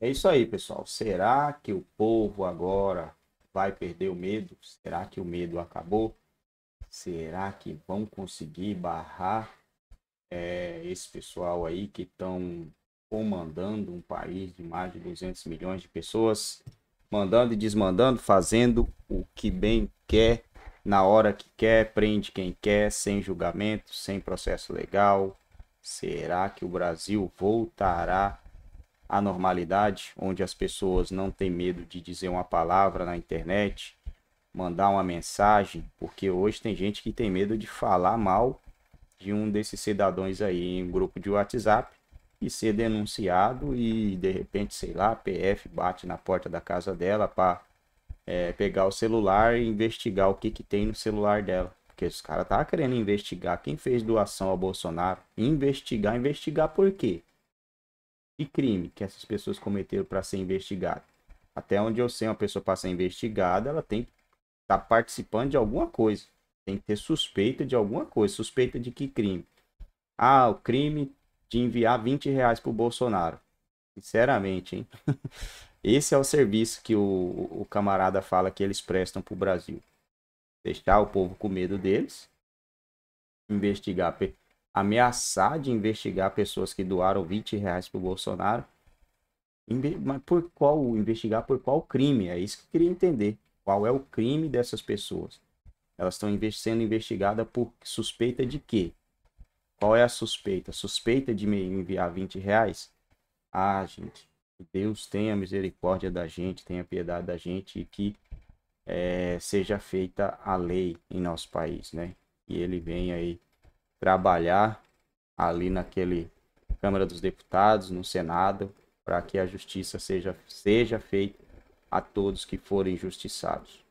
É isso aí, pessoal. Será que o povo agora vai perder o medo? Será que o medo acabou? Será que vão conseguir barrar é, esse pessoal aí que estão comandando um país de mais de 200 milhões de pessoas, mandando e desmandando, fazendo o que bem quer, na hora que quer, prende quem quer, sem julgamento, sem processo legal? Será que o Brasil voltará a normalidade, onde as pessoas não têm medo de dizer uma palavra na internet, mandar uma mensagem, porque hoje tem gente que tem medo de falar mal de um desses cidadãos aí em um grupo de WhatsApp e ser denunciado e de repente, sei lá, a PF bate na porta da casa dela para é, pegar o celular e investigar o que, que tem no celular dela. Porque os caras tá querendo investigar quem fez doação ao Bolsonaro. Investigar, investigar por quê? e crime que essas pessoas cometeram para ser investigado. Até onde eu sei, uma pessoa para ser investigada, ela tem que estar tá participando de alguma coisa. Tem que ter suspeita de alguma coisa. Suspeita de que crime? Ah, o crime de enviar 20 reais para o Bolsonaro. Sinceramente, hein? Esse é o serviço que o, o camarada fala que eles prestam para o Brasil. Deixar o povo com medo deles. Investigar ameaçar de investigar pessoas que doaram 20 reais para o Bolsonaro. Mas por qual investigar por qual crime? É isso que eu queria entender. Qual é o crime dessas pessoas? Elas estão sendo investigadas por suspeita de quê? Qual é a suspeita? Suspeita de me enviar 20 reais? Ah, gente, Deus tenha misericórdia da gente, tenha piedade da gente e que é, seja feita a lei em nosso país, né? E ele vem aí trabalhar ali naquele Câmara dos Deputados, no Senado, para que a justiça seja, seja feita a todos que forem injustiçados.